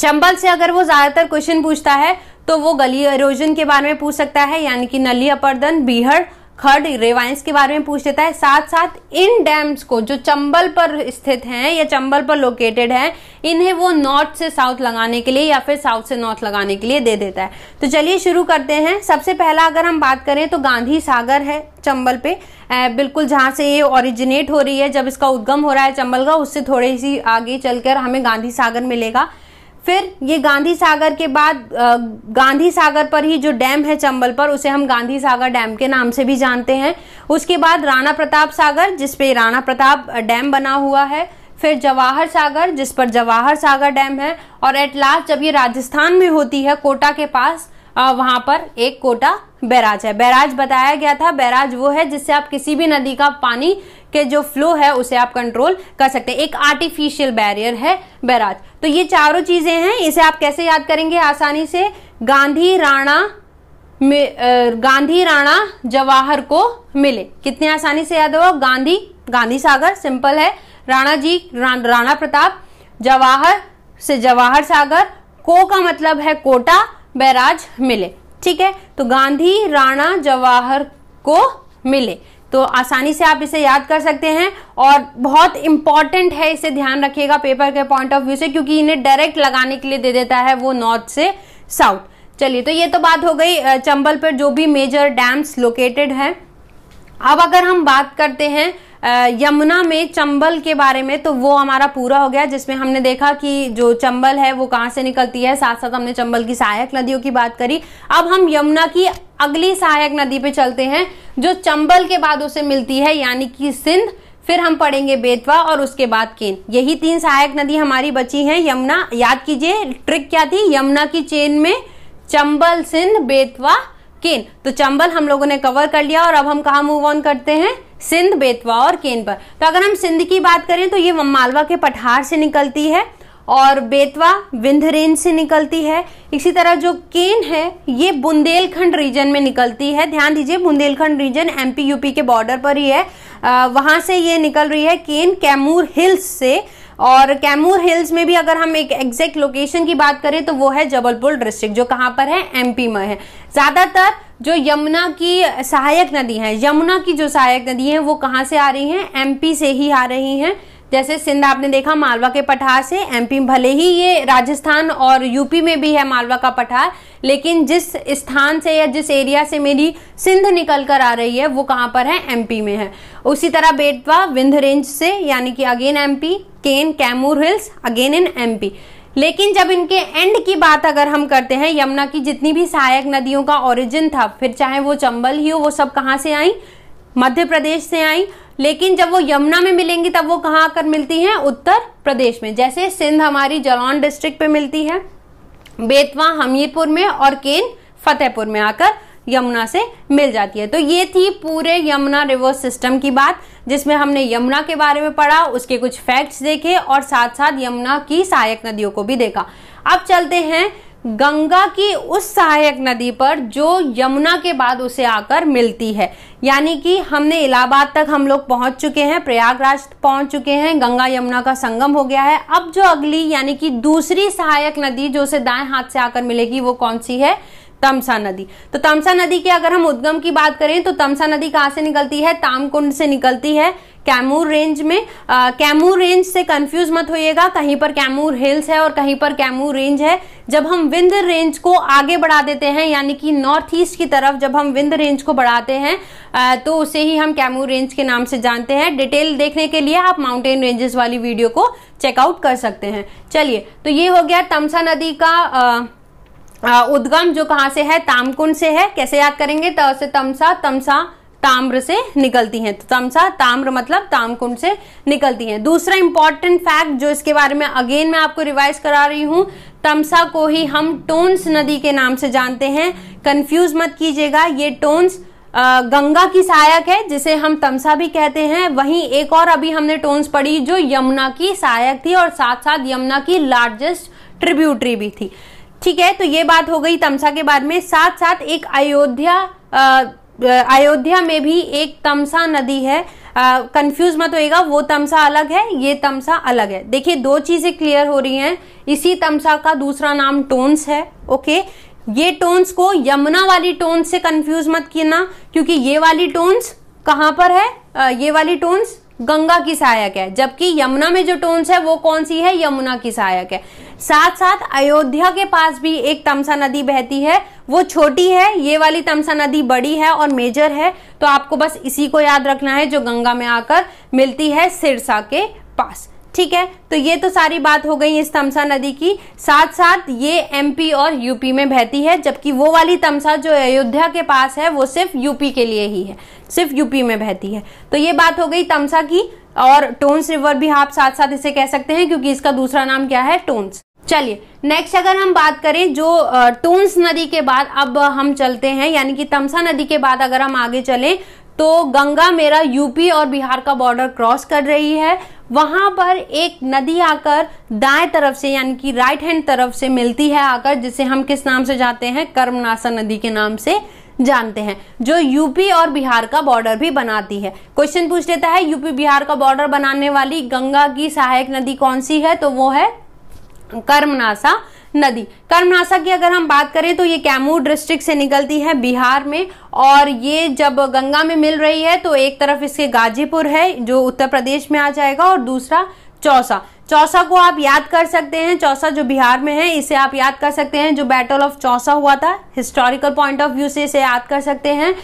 चंबल से अगर वो ज्यादातर क्वेश्चन पूछता है तो वो गली एरोजन के बारे में पूछ सकता है यानी कि नली अपर्दन बीहड़ खड रेवाइंस के बारे में पूछ देता है साथ साथ इन डैम्स को जो चंबल पर स्थित हैं या चंबल पर लोकेटेड हैं इन्हें वो नॉर्थ से साउथ लगाने के लिए या फिर साउथ से नॉर्थ लगाने के लिए दे देता है तो चलिए शुरू करते हैं सबसे पहला अगर हम बात करें तो गांधी सागर है चंबल पे बिल्कुल जहाँ से ये ओरिजिनेट हो रही है जब इसका उद्गम हो रहा है चंबल का उससे थोड़ी सी आगे चलकर हमें गांधी सागर मिलेगा फिर ये गांधी सागर के बाद गांधी सागर पर ही जो डैम है चंबल पर उसे हम गांधी सागर डैम के नाम से भी जानते हैं उसके बाद राणा प्रताप सागर जिस पे राणा प्रताप डैम बना हुआ है फिर जवाहर सागर जिस पर जवाहर सागर डैम है और एट लास्ट जब ये राजस्थान में होती है कोटा के पास वहाँ पर एक कोटा बैराज है बैराज बताया गया था बैराज वो है जिससे आप किसी भी नदी का पानी के जो फ्लो है उसे आप कंट्रोल कर सकते हैं एक आर्टिफिशियल बैरियर है बैराज तो ये चारों चीजें हैं इसे आप कैसे याद करेंगे आसानी से गांधी राणा गांधी राणा जवाहर को मिले कितने आसानी से याद हो गांधी गांधी सागर सिंपल है राणा जी रा, राणा प्रताप जवाहर से जवाहर सागर को का मतलब है कोटा बैराज मिले ठीक है तो गांधी राणा जवाहर को मिले तो आसानी से आप इसे याद कर सकते हैं और बहुत इंपॉर्टेंट है इसे ध्यान रखिएगा पेपर के पॉइंट ऑफ व्यू से क्योंकि इन्हें डायरेक्ट लगाने के लिए दे देता है वो नॉर्थ से साउथ चलिए तो ये तो बात हो गई चंबल पर जो भी मेजर डैम्स लोकेटेड है अब अगर हम बात करते हैं यमुना में चंबल के बारे में तो वो हमारा पूरा हो गया जिसमें हमने देखा कि जो चंबल है वो कहाँ से निकलती है साथ साथ हमने चंबल की सहायक नदियों की बात करी अब हम यमुना की अगली सहायक नदी पे चलते हैं जो चंबल के बाद उसे मिलती है यानी कि सिंध फिर हम पढ़ेंगे बेतवा और उसके बाद केन यही तीन सहायक नदी हमारी बची हैं यमुना याद कीजिए ट्रिक क्या थी यमुना की चेन में चंबल सिंध बेतवा केन तो चंबल हम लोगों ने कवर कर लिया और अब हम कहा मूव ऑन करते हैं सिंध बेतवा और केन पर तो अगर हम सिंध की बात करें तो ये मालवा के पठार से निकलती है और बेतवा विंध रेंज से निकलती है इसी तरह जो केन है ये बुंदेलखंड रीजन में निकलती है ध्यान दीजिए बुंदेलखंड रीजन एमपी यूपी के बॉर्डर पर ही है आ, वहां से ये निकल रही है केन कैमूर हिल्स से और कैमूर हिल्स में भी अगर हम एक एग्जैक्ट लोकेशन की बात करें तो वो है जबलपुर डिस्ट्रिक्ट जो कहाँ पर है एमपी में है ज़्यादातर जो यमुना की सहायक नदी है यमुना की जो सहायक नदी है वो कहाँ से आ रही है एमपी से ही आ रही है जैसे सिंध आपने देखा मालवा के पठार से एमपी भले ही ये राजस्थान और यूपी में भी है मालवा का पठार लेकिन जिस स्थान से या जिस एरिया से मेरी सिंध निकल कर आ रही है वो कहाँ पर है एमपी में है उसी तरह बेटवा विंध रेंज से यानी कि again MP Ken Kaimur hills again in MP लेकिन जब इनके एंड की बात अगर हम करते हैं यमुना की जितनी भी सहायक नदियों का ओरिजिन था फिर चाहे वो चंबल ही हो वो सब कहाँ से आई मध्य प्रदेश से आई लेकिन जब वो यमुना में मिलेंगी तब वो कहाँ आकर मिलती हैं उत्तर प्रदेश में जैसे सिंध हमारी जलौन डिस्ट्रिक्ट पे मिलती है बेतवा हमीरपुर में और केन फतेहपुर में आकर यमुना से मिल जाती है तो ये थी पूरे यमुना रिवर सिस्टम की बात जिसमें हमने यमुना के बारे में पढ़ा उसके कुछ फैक्ट्स देखे और साथ साथ यमुना की सहायक नदियों को भी देखा अब चलते हैं गंगा की उस सहायक नदी पर जो यमुना के बाद उसे आकर मिलती है यानी कि हमने इलाहाबाद तक हम लोग पहुंच चुके हैं प्रयागराज पहुंच चुके हैं गंगा यमुना का संगम हो गया है अब जो अगली यानी कि दूसरी सहायक नदी जो उसे दाएं हाथ से आकर मिलेगी वो कौन सी है तमसा नदी तो तमसा नदी के अगर हम उद्गम की बात करें तो तमसा नदी कहाँ से निकलती है तामकुंड से निकलती है कैमूर रेंज में आ, कैमूर रेंज से कंफ्यूज मत होइएगा कहीं पर कैमूर हिल्स है और कहीं पर कैमूर रेंज है जब हम विंध्य रेंज को आगे बढ़ा देते हैं यानी कि नॉर्थ ईस्ट की तरफ जब हम विंध्य रेंज को बढ़ाते हैं आ, तो उसे ही हम कैमूर रेंज के नाम से जानते हैं डिटेल देखने के लिए आप माउंटेन रेंजेस वाली वीडियो को चेकआउट कर सकते हैं चलिए तो ये हो गया तमसा नदी का आ, उद्गम जो कहां से है तामकुंड से है कैसे याद करेंगे त से तमसा तमसा ताम्र से निकलती हैं तो तमसा ताम्र मतलब तामकुंड से निकलती हैं दूसरा इंपॉर्टेंट फैक्ट जो इसके बारे में अगेन मैं आपको रिवाइज करा रही हूँ तमसा को ही हम टोन्स नदी के नाम से जानते हैं कंफ्यूज मत कीजिएगा ये टोन्स गंगा की सहायक है जिसे हम तमसा भी कहते हैं वहीं एक और अभी हमने टोन्स पढ़ी जो यमुना की सहायक थी और साथ साथ यमुना की लार्जेस्ट ट्रिब्यूटरी भी थी ठीक है तो ये बात हो गई तमसा के बाद में साथ साथ एक अयोध्या अयोध्या में भी एक तमसा नदी है कंफ्यूज मत होएगा वो तमसा अलग है ये तमसा अलग है देखिए दो चीजें क्लियर हो रही हैं इसी तमसा का दूसरा नाम टोन्स है ओके ये टोन्स को यमुना वाली टोन्स से कंफ्यूज मत किया क्योंकि ये वाली टोन्स कहाँ पर है ये वाली टोन्स गंगा की सहायक है जबकि यमुना में जो टोन्स है वो कौन सी है यमुना की सहायक है साथ साथ अयोध्या के पास भी एक तमसा नदी बहती है वो छोटी है ये वाली तमसा नदी बड़ी है और मेजर है तो आपको बस इसी को याद रखना है जो गंगा में आकर मिलती है सिरसा के पास ठीक है तो ये तो सारी बात हो गई इस तमसा नदी की साथ साथ ये एमपी और यूपी में बहती है जबकि वो वाली तमसा जो अयोध्या के पास है वो सिर्फ यूपी के लिए ही है सिर्फ यूपी में बहती है तो ये बात हो गई तमसा की और टोन्स रिवर भी आप साथ साथ इसे कह सकते हैं क्योंकि इसका दूसरा नाम क्या है टोन्स चलिए नेक्स्ट अगर हम बात करें जो टोन्स नदी के बाद अब हम चलते हैं यानी कि तमसा नदी के बाद अगर हम आगे चलें तो गंगा मेरा यूपी और बिहार का बॉर्डर क्रॉस कर रही है वहां पर एक नदी आकर दाएं तरफ से यानी कि राइट हैंड तरफ से मिलती है आकर जिसे हम किस नाम से जाते हैं कर्मनासा नदी के नाम से जानते हैं जो यूपी और बिहार का बॉर्डर भी बनाती है क्वेश्चन पूछ लेता है यूपी बिहार का बॉर्डर बनाने वाली गंगा की सहायक नदी कौन सी है तो वो है कर्मनासा नदी कर्मनासा की अगर हम बात करें तो ये कैमूर डिस्ट्रिक्ट से निकलती है बिहार में और ये जब गंगा में मिल रही है तो एक तरफ इसके गाजीपुर है जो उत्तर प्रदेश में आ जाएगा और दूसरा चौसा चौसा को आप याद कर सकते हैं चौसा जो बिहार में है इसे आप याद कर सकते हैं जो बैटल ऑफ चौसा हुआ था हिस्टोरिकल पॉइंट ऑफ व्यू से इसे याद कर सकते हैं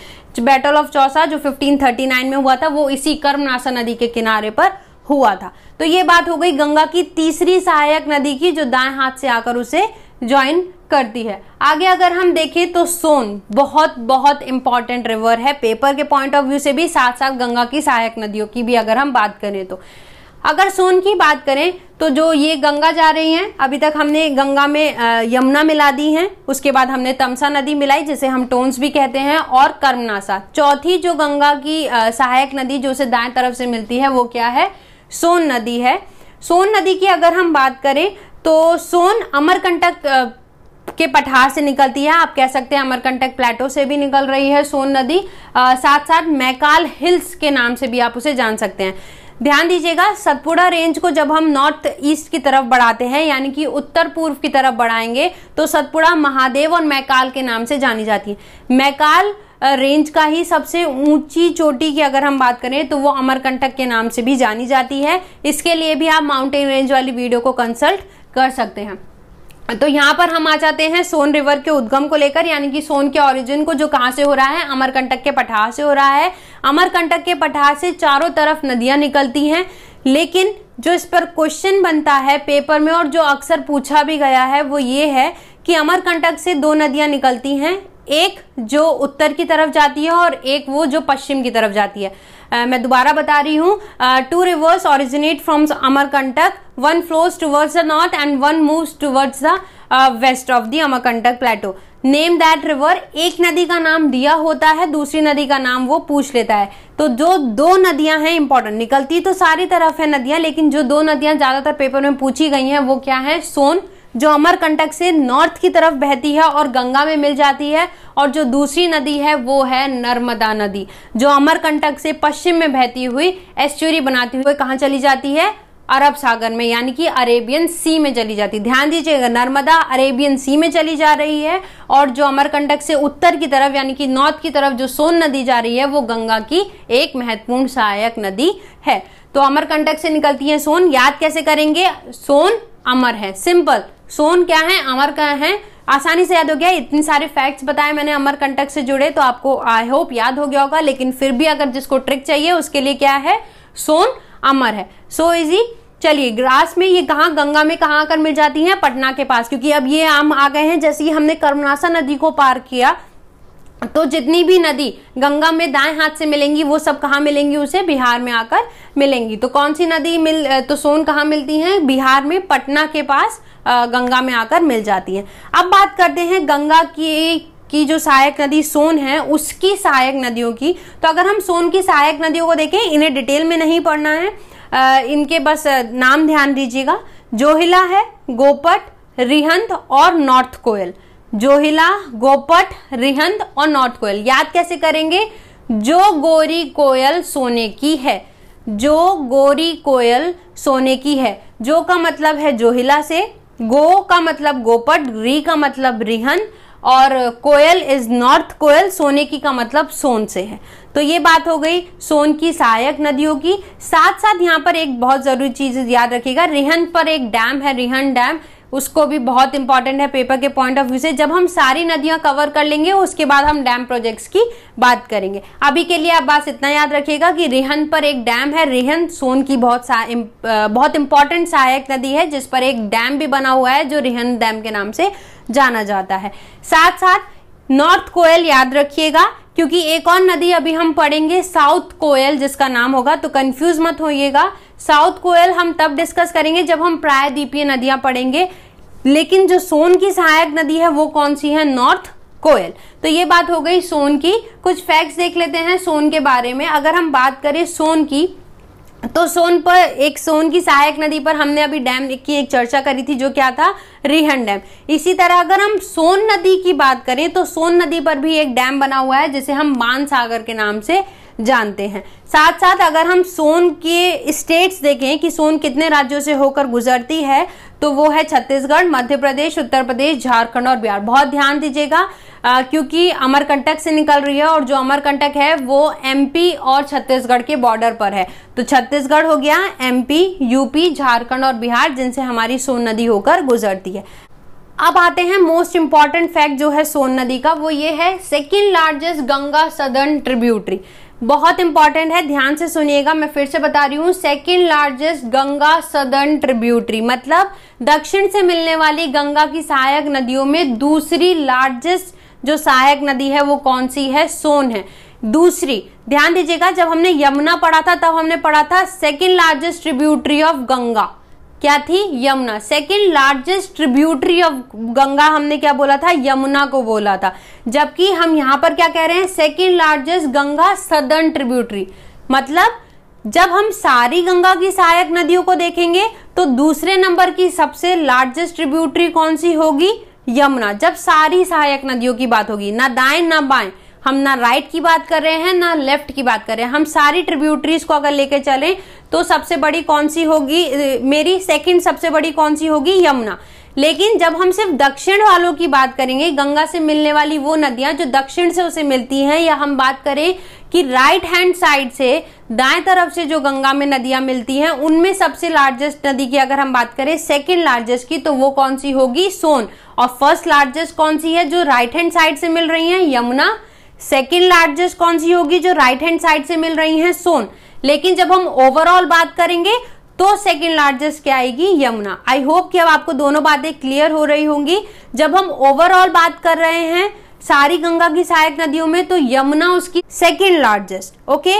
बैटल ऑफ चौसा जो 1539 में हुआ था वो इसी कर्मनाशा नदी के किनारे पर हुआ था तो ये बात हो गई गंगा की तीसरी सहायक नदी की जो दाएं हाथ से आकर उसे ज्वाइन करती है आगे अगर हम देखें तो सोन बहुत बहुत इंपॉर्टेंट रिवर है पेपर के पॉइंट ऑफ व्यू से भी साथ साथ गंगा की सहायक नदियों की भी अगर हम बात करें तो अगर सोन की बात करें तो जो ये गंगा जा रही हैं अभी तक हमने गंगा में यमुना मिला दी हैं उसके बाद हमने तमसा नदी मिलाई जिसे हम टोन्स भी कहते हैं और कर्मनासा चौथी जो गंगा की सहायक नदी जो उसे दाएं तरफ से मिलती है वो क्या है सोन नदी है सोन नदी की अगर हम बात करें तो सोन अमरकंटक के पठार से निकलती है आप कह सकते हैं अमरकंटक प्लेटो से भी निकल रही है सोन नदी आ, साथ साथ मैकाल हिल्स के नाम से भी आप उसे जान सकते हैं ध्यान दीजिएगा सतपुड़ा रेंज को जब हम नॉर्थ ईस्ट की तरफ बढ़ाते हैं यानी कि उत्तर पूर्व की तरफ बढ़ाएंगे तो सतपुड़ा महादेव और मैकाल के नाम से जानी जाती है मैकाल रेंज का ही सबसे ऊंची चोटी की अगर हम बात करें तो वो अमरकंटक के नाम से भी जानी जाती है इसके लिए भी आप माउंटेन रेंज वाली वीडियो को कंसल्ट कर सकते हैं तो यहाँ पर हम आ जाते हैं सोन रिवर के उद्गम को लेकर यानी कि सोन के ओरिजिन को जो कहाँ से हो रहा है अमरकंटक के पठार से हो रहा है अमरकंटक के पठार से चारों तरफ नदियां निकलती हैं लेकिन जो इस पर क्वेश्चन बनता है पेपर में और जो अक्सर पूछा भी गया है वो ये है कि अमरकंटक से दो नदियां निकलती हैं एक जो उत्तर की तरफ जाती है और एक वो जो पश्चिम की तरफ जाती है मैं दोबारा बता रही हूँ two rivers originate from Amarkantak one flows towards the north and one moves towards the west of the Amarkantak plateau name that river एक नदी का नाम दिया होता है दूसरी नदी का नाम वो पूछ लेता है तो जो दो नदियां हैं इंपॉर्टेंट निकलती तो सारी तरफ है नदियां लेकिन जो दो नदियां ज्यादातर पेपर में पूछी गई हैं वो क्या है सोन जो अमरकंटक से नॉर्थ की तरफ बहती है और गंगा में मिल जाती है और जो दूसरी नदी है वो है नर्मदा नदी जो अमरकंटक से पश्चिम में बहती हुई एस्चुरी बनाती हुई कहाँ चली जाती है अरब सागर में यानी कि अरेबियन सी में चली जाती ध्यान दीजिएगा नर्मदा अरेबियन सी में चली जा रही है और जो अमरकंटक से उत्तर की तरफ यानी कि नॉर्थ की तरफ जो सोन नदी जा रही है वो गंगा की एक महत्वपूर्ण सहायक नदी है तो अमरकंटक से निकलती है सोन याद कैसे करेंगे सोन अमर है सिंपल सोन क्या है अमर क्या है आसानी से याद हो गया इतने सारे फैक्ट्स बताए मैंने अमर कंटक से जुड़े तो आपको आई होप याद हो गया होगा लेकिन फिर भी अगर जिसको ट्रिक चाहिए उसके लिए क्या है सोन अमर है सो इजी चलिए ग्रास में ये कहा गंगा में कहा आकर मिल जाती है पटना के पास क्योंकि अब ये आम आ गए हैं जैसे ही हमने कर्मनासा नदी को पार किया तो जितनी भी नदी गंगा में दाएं हाथ से मिलेंगी वो सब कहाँ मिलेंगी उसे बिहार में आकर मिलेंगी तो कौन सी नदी मिल तो सोन कहाँ मिलती है बिहार में पटना के पास गंगा में आकर मिल जाती है अब बात करते हैं गंगा की की जो सहायक नदी सोन है उसकी सहायक नदियों की तो अगर हम सोन की सहायक नदियों को देखें इन्हें डिटेल में नहीं पढ़ना है इनके बस नाम ध्यान दीजिएगा जोहिला है गोपट रिहंत और नॉर्थ कोयल जोहिला गोपट रिहंद और नॉर्थ कोयल याद कैसे करेंगे जो गोरी कोयल सोने की है जो गोरी कोयल सोने की है जो का मतलब है जोहिला से गो का मतलब गोपट री का मतलब रिहन और कोयल इज नॉर्थ कोयल सोने की का मतलब सोन से है तो ये बात हो गई सोन की सहायक नदियों की साथ साथ यहाँ पर एक बहुत ज़रूरी चीज़ याद रखिएगा रिहन पर एक डैम है रिहन डैम उसको भी बहुत इंपॉर्टेंट है पेपर के पॉइंट ऑफ व्यू से जब हम सारी नदियां कवर कर लेंगे उसके बाद हम डैम प्रोजेक्ट्स की बात करेंगे अभी के लिए आप बस इतना याद रखिएगा कि रिहन पर एक डैम है रिहन सोन की बहुत सा बहुत इंपॉर्टेंट सहायक नदी है जिस पर एक डैम भी बना हुआ है जो रिहन डैम के नाम से जाना जाता है साथ साथ नॉर्थ कोयल याद रखिएगा क्योंकि एक और नदी अभी हम पढ़ेंगे साउथ कोयल जिसका नाम होगा तो कंफ्यूज मत होइएगा साउथ कोयल हम तब डिस्कस करेंगे जब हम प्रायद्वीपीय नदियां पढ़ेंगे लेकिन जो सोन की सहायक नदी है वो कौन सी है नॉर्थ कोयल तो ये बात हो गई सोन की कुछ फैक्ट्स देख लेते हैं सोन के बारे में अगर हम बात करें सोन की तो सोन पर एक सोन की सहायक नदी पर हमने अभी डैम की एक चर्चा करी थी जो क्या था रिहन डैम इसी तरह अगर हम सोन नदी की बात करें तो सोन नदी पर भी एक डैम बना हुआ है जिसे हम मानसागर के नाम से जानते हैं साथ साथ अगर हम सोन के स्टेट्स देखें कि सोन कितने राज्यों से होकर गुजरती है तो वो है छत्तीसगढ़ मध्य प्रदेश उत्तर प्रदेश झारखंड और बिहार बहुत ध्यान दीजिएगा क्योंकि अमरकंटक से निकल रही है और जो अमरकंटक है वो एमपी और छत्तीसगढ़ के बॉर्डर पर है तो छत्तीसगढ़ हो गया एमपी यूपी झारखंड और बिहार जिनसे हमारी सोन नदी होकर गुजरती है अब आते हैं मोस्ट इंपॉर्टेंट फैक्ट जो है सोन नदी का वो ये है second largest Ganga southern tributary बहुत इंपॉर्टेंट है ध्यान से सुनिएगा मैं फिर से बता रही हूँ second largest Ganga southern tributary मतलब दक्षिण से मिलने वाली गंगा की सहायक नदियों में दूसरी लार्जेस्ट जो सहायक नदी है वो कौन सी है सोन है दूसरी ध्यान दीजिएगा जब हमने यमुना पढ़ा था तब हमने पढ़ा था second largest tributary of Ganga क्या थी Yamuna second largest tributary of Ganga हमने क्या बोला था यमुना को बोला था जबकि हम यहां पर क्या कह रहे हैं second largest Ganga southern tributary मतलब जब हम सारी गंगा की सहायक नदियों को देखेंगे तो दूसरे नंबर की सबसे लार्जेस्ट ट्रिब्यूटरी कौन सी होगी यमुना जब सारी सहायक नदियों की बात होगी ना दाएं ना बाएं हम ना राइट की बात कर रहे हैं ना लेफ्ट की बात कर रहे हैं हम सारी ट्रिब्यूटरीज को अगर लेकर चले तो सबसे बड़ी कौन सी होगी मेरी सेकंड सबसे बड़ी कौन सी होगी यमुना लेकिन जब हम सिर्फ दक्षिण वालों की बात करेंगे गंगा से मिलने वाली वो नदियां जो दक्षिण से उसे मिलती हैं या हम बात करें कि राइट हैंड साइड से दाएं तरफ से जो गंगा में नदियां मिलती हैं उनमें सबसे लार्जेस्ट नदी की अगर हम बात करें सेकंड लार्जेस्ट की तो वो कौन सी होगी सोन और फर्स्ट लार्जेस्ट कौन सी है जो राइट हैंड साइड से मिल रही है यमुना सेकेंड लार्जेस्ट कौन सी होगी जो राइट हैंड साइड से मिल रही है सोन लेकिन जब हम ओवरऑल बात करेंगे तो सेकेंड लार्जेस्ट क्या आएगी यमुना आई होप कि अब आपको दोनों बातें क्लियर हो रही होंगी जब हम ओवरऑल बात कर रहे हैं सारी गंगा की सहायक नदियों में तो यमुना उसकी सेकेंड लार्जेस्ट ओके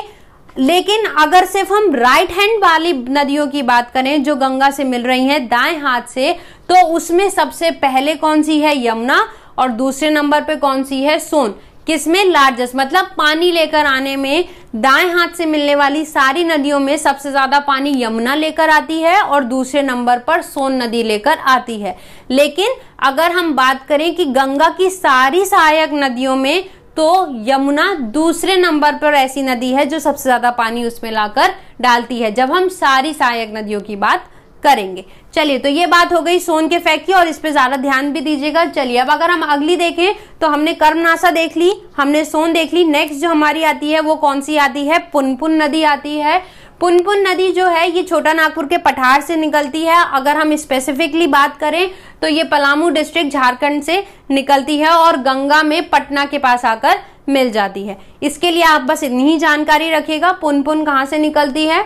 लेकिन अगर सिर्फ हम राइट हैंड वाली नदियों की बात करें जो गंगा से मिल रही हैं दाएं हाथ से तो उसमें सबसे पहले कौन सी है यमुना और दूसरे नंबर पे कौन सी है सोन किसमें लार्जेस्ट मतलब पानी लेकर आने में दाएं हाथ से मिलने वाली सारी नदियों में सबसे ज्यादा पानी यमुना लेकर आती है और दूसरे नंबर पर सोन नदी लेकर आती है लेकिन अगर हम बात करें कि गंगा की सारी सहायक नदियों में तो यमुना दूसरे नंबर पर ऐसी नदी है जो सबसे ज्यादा पानी उसमें लाकर डालती है जब हम सारी सहायक नदियों की बात करेंगे चलिए तो ये बात हो गई सोन के फैक्ट की और इस पे ज्यादा ध्यान भी दीजिएगा चलिए अब अगर हम अगली देखें तो हमने कर्मनाशा देख ली हमने सोन देख ली नेक्स्ट जो हमारी आती है वो कौन सी आती है पुनपुन नदी आती है पुनपुन नदी जो है ये छोटा नागपुर के पठार से निकलती है अगर हम स्पेसिफिकली बात करें तो ये पलामू डिस्ट्रिक्ट झारखंड से निकलती है और गंगा में पटना के पास आकर मिल जाती है इसके लिए आप बस इतनी ही जानकारी रखिएगा पुनपुन कहाँ से निकलती है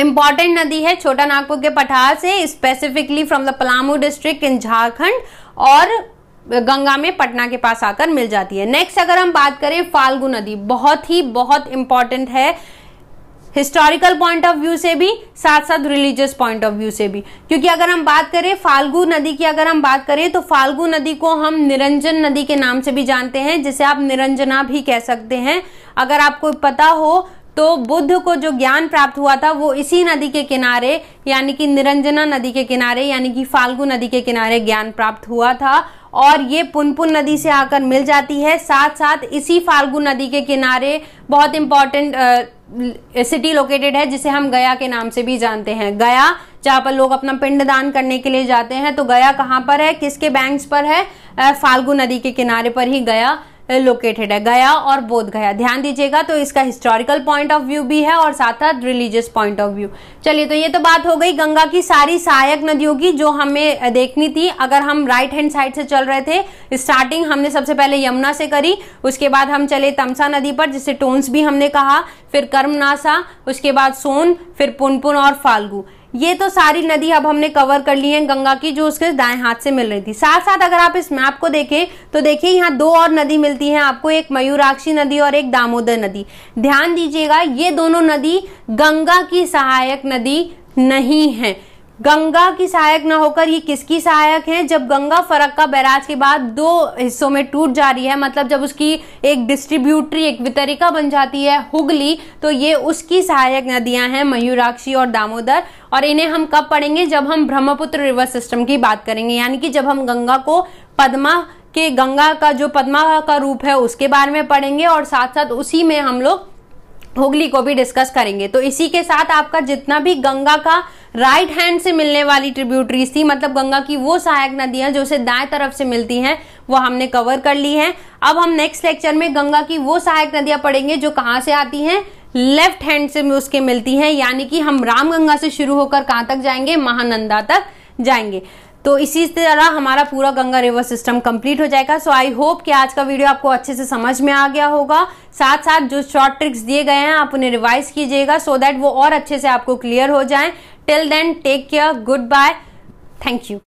इंपॉर्टेंट नदी है छोटा नागपुर के पठार से specifically from the Palamu district in Jharkhand और गंगा में पटना के पास आकर मिल जाती है नेक्स्ट अगर हम बात करें फाल्गु नदी बहुत ही बहुत इंपॉर्टेंट है हिस्टोरिकल पॉइंट ऑफ व्यू से भी साथ साथ रिलीजियस पॉइंट ऑफ व्यू से भी क्योंकि अगर हम बात करें फाल्गु नदी की अगर हम बात करें तो फाल्गु नदी को हम निरंजन नदी के नाम से भी जानते हैं जिसे आप निरंजना भी कह सकते हैं अगर आपको पता हो तो बुद्ध को जो ज्ञान प्राप्त हुआ था वो इसी नदी के किनारे यानी कि निरंजना नदी के किनारे यानी कि फाल्गु नदी के किनारे ज्ञान प्राप्त हुआ था और ये पुनपुन नदी से आकर मिल जाती है साथ साथ इसी फाल्गु नदी के किनारे बहुत इंपॉर्टेंट सिटी लोकेटेड है जिसे हम गया के नाम से भी जानते हैं गया जहाँ पर लोग अपना पिंड दान करने के लिए जाते हैं तो गया कहाँ पर है किसके बैंक्स पर है फाल्गु नदी के किनारे पर ही गया लोकेटेड है गया और बोध गया ध्यान दीजिएगा तो इसका हिस्टोरिकल पॉइंट ऑफ व्यू भी है और साथ साथ रिलीजियस पॉइंट ऑफ व्यू चलिए तो ये तो बात हो गई गंगा की सारी सहायक नदियों की जो हमें देखनी थी अगर हम राइट हैंड साइड से चल रहे थे स्टार्टिंग हमने सबसे पहले यमुना से करी उसके बाद हम चले तमसा नदी पर जिसे टोन्स भी हमने कहा फिर कर्मनासा उसके बाद सोन फिर पुनपुन और फाल्गू ये तो सारी नदी अब हमने कवर कर ली है गंगा की जो उसके दाएं हाथ से मिल रही थी साथ साथ अगर आप इस मैप को देखें तो देखिए यहाँ दो और नदी मिलती हैं आपको एक मयूराक्षी नदी और एक दामोदर नदी ध्यान दीजिएगा ये दोनों नदी गंगा की सहायक नदी नहीं है गंगा की सहायक न होकर ये किसकी सहायक है जब गंगा फरक्का बैराज के बाद दो हिस्सों में टूट जा रही है मतलब जब उसकी एक डिस्ट्रीब्यूटरी एक वितरिका बन जाती है हुगली तो ये उसकी सहायक नदियां हैं मयूराक्षी और दामोदर और इन्हें हम कब पढ़ेंगे जब हम ब्रह्मपुत्र रिवर सिस्टम की बात करेंगे यानी कि जब हम गंगा को पदमा के गंगा का जो पदमा का रूप है उसके बारे में पढ़ेंगे और साथ साथ उसी में हम लोग होगली को भी डिस्कस करेंगे तो इसी के साथ आपका जितना भी गंगा का राइट हैंड से मिलने वाली ट्रिब्यूटरीज थी मतलब गंगा की वो सहायक नदियां जो उसे दाएं तरफ से मिलती हैं वो हमने कवर कर ली है अब हम नेक्स्ट लेक्चर में गंगा की वो सहायक नदियां पढ़ेंगे जो कहाँ से आती हैं लेफ्ट हैंड से उसके मिलती हैं यानी कि हम रामगंगा से शुरू होकर कहाँ तक जाएंगे महानंदा तक जाएंगे तो इसी तरह हमारा पूरा गंगा रिवर सिस्टम कंप्लीट हो जाएगा सो आई होप कि आज का वीडियो आपको अच्छे से समझ में आ गया होगा साथ साथ जो शॉर्ट ट्रिक्स दिए गए हैं आप उन्हें रिवाइज कीजिएगा सो so दैट वो और अच्छे से आपको क्लियर हो जाए till then take care good bye thank you